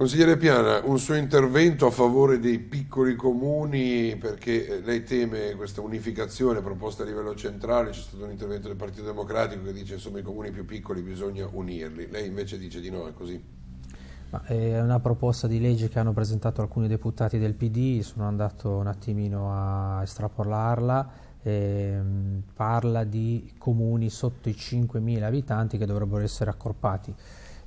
Consigliere Piana, un suo intervento a favore dei piccoli comuni perché eh, lei teme questa unificazione proposta a livello centrale, c'è stato un intervento del Partito Democratico che dice insomma i comuni più piccoli bisogna unirli, lei invece dice di no, è così? Ma eh, è una proposta di legge che hanno presentato alcuni deputati del PD, sono andato un attimino a estrapolarla, ehm, parla di comuni sotto i 5.000 abitanti che dovrebbero essere accorpati.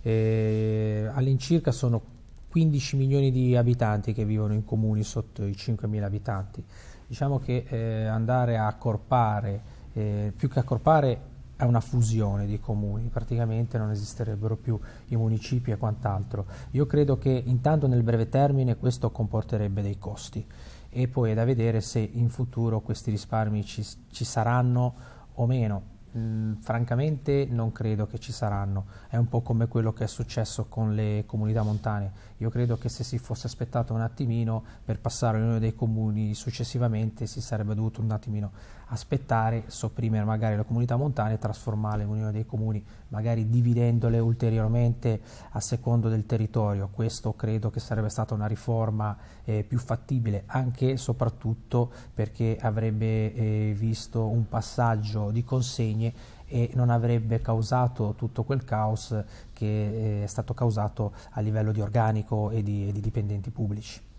Eh, all'incirca sono 15 milioni di abitanti che vivono in comuni sotto i 5.000 abitanti. Diciamo che eh, andare a accorpare, eh, più che accorpare, è una fusione di comuni, praticamente non esisterebbero più i municipi e quant'altro. Io credo che intanto nel breve termine questo comporterebbe dei costi e poi è da vedere se in futuro questi risparmi ci, ci saranno o meno mh, mm, francamente non credo che ci saranno. È un po' come quello che è successo con le comunità montane. Io credo che se si fosse aspettato un attimino per passare all'unione dei comuni successivamente si sarebbe dovuto un attimino aspettare, sopprimere magari le comunità montane e trasformarle in unione dei comuni, magari dividendole ulteriormente a secondo del territorio. Questo credo che sarebbe stata una riforma eh, più fattibile, anche e soprattutto perché avrebbe eh, visto un passaggio di consegne montagne e non avrebbe causato tutto quel caos che eh, è stato causato a livello di organico e di, e di dipendenti pubblici.